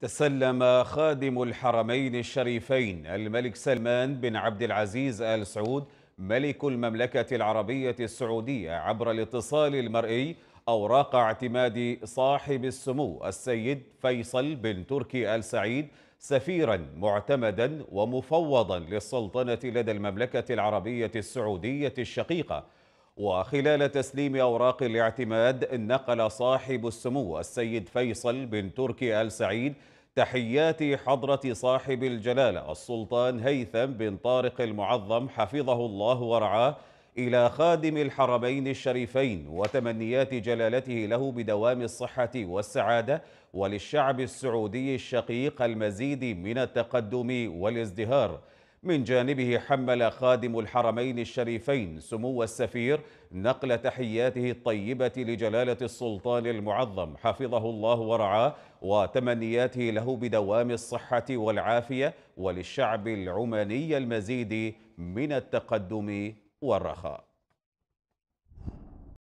تسلم خادم الحرمين الشريفين الملك سلمان بن عبد العزيز آل سعود ملك المملكة العربية السعودية عبر الاتصال المرئي أوراق اعتماد صاحب السمو السيد فيصل بن تركي آل سعيد سفيرا معتمدا ومفوضا للسلطنة لدى المملكة العربية السعودية الشقيقة وخلال تسليم أوراق الاعتماد نقل صاحب السمو السيد فيصل بن تركي آل سعيد تحيات حضرة صاحب الجلالة السلطان هيثم بن طارق المعظم حفظه الله ورعاه إلى خادم الحرمين الشريفين وتمنيات جلالته له بدوام الصحة والسعادة وللشعب السعودي الشقيق المزيد من التقدم والازدهار من جانبه حمل خادم الحرمين الشريفين سمو السفير نقل تحياته الطيبة لجلالة السلطان المعظم حفظه الله ورعاه وتمنياته له بدوام الصحة والعافية وللشعب العماني المزيد من التقدم والرخاء